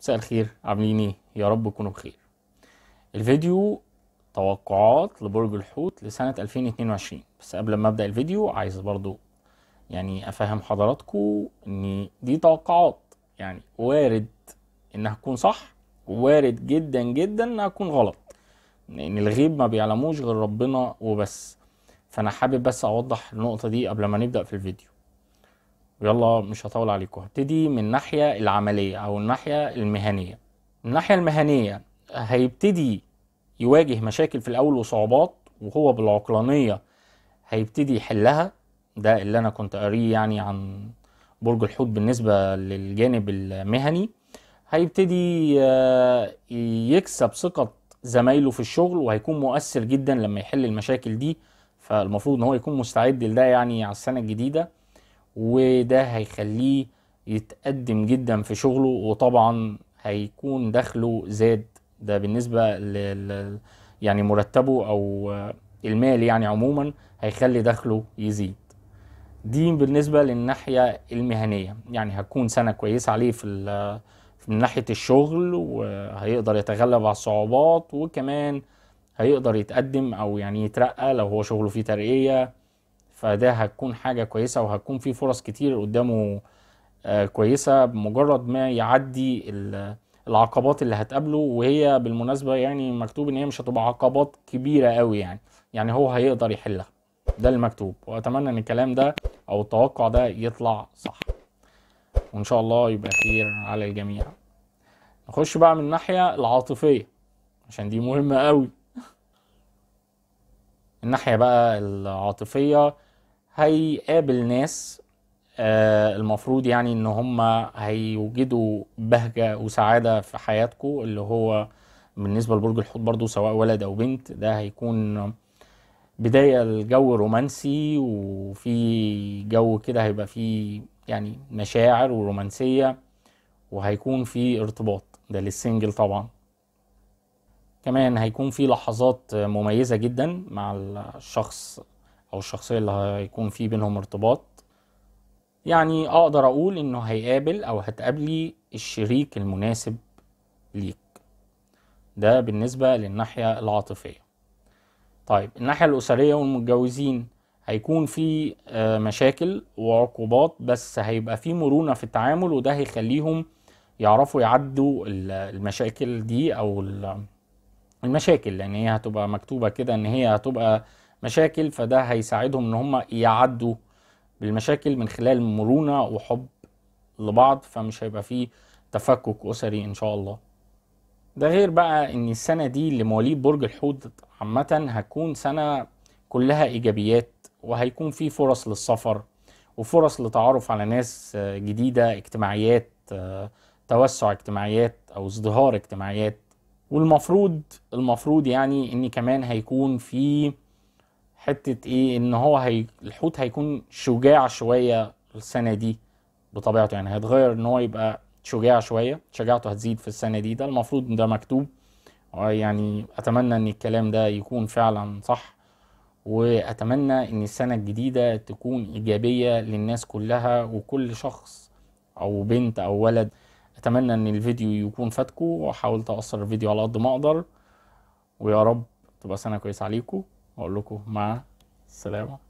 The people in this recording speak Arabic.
مساء الخير عاملين ايه يا رب تكونوا بخير الفيديو توقعات لبرج الحوت لسنة 2022 بس قبل ما ابدا الفيديو عايز برضو يعني افهم حضراتكم ان دي توقعات يعني وارد انها تكون صح وارد جدا جدا انها تكون غلط لان الغيب ما بيعلموش غير ربنا وبس فانا حابب بس اوضح النقطة دي قبل ما نبدا في الفيديو يلا مش هطول عليكم هبتدي من الناحيه العمليه او الناحيه المهنيه الناحيه المهنيه هيبتدي يواجه مشاكل في الاول وصعوبات وهو بالعقلانيه هيبتدي يحلها ده اللي انا كنت قاريه يعني عن برج الحوت بالنسبه للجانب المهني هيبتدي آه، يكسب ثقه زمايله في الشغل وهيكون مؤثر جدا لما يحل المشاكل دي فالمفروض ان هو يكون مستعد لده يعني على السنه الجديده وده هيخليه يتقدم جدا في شغله وطبعا هيكون دخله زاد ده بالنسبة لل يعني مرتبه أو المال يعني عموما هيخلي دخله يزيد دي بالنسبة للناحية المهنية يعني هتكون سنة كويسة عليه في من ناحية الشغل وهيقدر يتغلب على الصعوبات وكمان هيقدر يتقدم أو يعني يترقى لو هو شغله فيه ترقية فده هتكون حاجه كويسه وهتكون في فرص كتير قدامه آه، كويسه بمجرد ما يعدي العقبات اللي هتقابله وهي بالمناسبه يعني مكتوب ان هي مش هتبقى عقبات كبيره قوي يعني يعني هو هيقدر يحلها ده المكتوب واتمنى ان الكلام ده او التوقع ده يطلع صح وان شاء الله يبقى خير على الجميع نخش بقى من الناحيه العاطفيه عشان دي مهمه قوي الناحيه بقى العاطفيه هيقابل ناس آه المفروض يعني ان هم هيوجدوا بهجة وسعادة في حياتكم اللي هو بالنسبة لبرج الحوت برضو سواء ولد او بنت ده هيكون بداية الجو رومانسي وفي جو كده هيبقى فيه يعني مشاعر ورومانسية وهيكون في ارتباط ده للسنجل طبعا كمان هيكون في لحظات مميزة جدا مع الشخص او الشخصيه اللي هيكون في بينهم ارتباط يعني اقدر اقول انه هيقابل او هتقابلي الشريك المناسب ليك ده بالنسبه للناحيه العاطفيه طيب الناحيه الاسريه والمتجوزين هيكون في آه، مشاكل وعقوبات بس هيبقى في مرونه في التعامل وده هيخليهم يعرفوا يعدوا المشاكل دي او المشاكل لان هي هتبقى مكتوبه كده ان هي هتبقى مشاكل فده هيساعدهم ان هم يعدوا بالمشاكل من خلال مرونه وحب لبعض فمش هيبقى فيه تفكك اسري ان شاء الله ده غير بقى ان السنه دي لمواليد برج الحوت عامه هتكون سنه كلها ايجابيات وهيكون في فرص للسفر وفرص لتعرف على ناس جديده اجتماعيات توسع اجتماعيات او ازدهار اجتماعيات والمفروض المفروض يعني ان كمان هيكون في حته ايه ان هو هي الحوت هيكون شجاع شويه السنه دي بطبيعته يعني هيتغير ان هو يبقى شجاع شويه شجاعته هتزيد في السنه دي ده المفروض ده مكتوب آه، يعني اتمنى ان الكلام ده يكون فعلا صح واتمنى ان السنه الجديده تكون ايجابيه للناس كلها وكل شخص او بنت او ولد اتمنى ان الفيديو يكون فاتكم وحاولت اقصر الفيديو على قد ما اقدر ويا رب تبقى سنه كويسه عليكم ao logo, má, salama.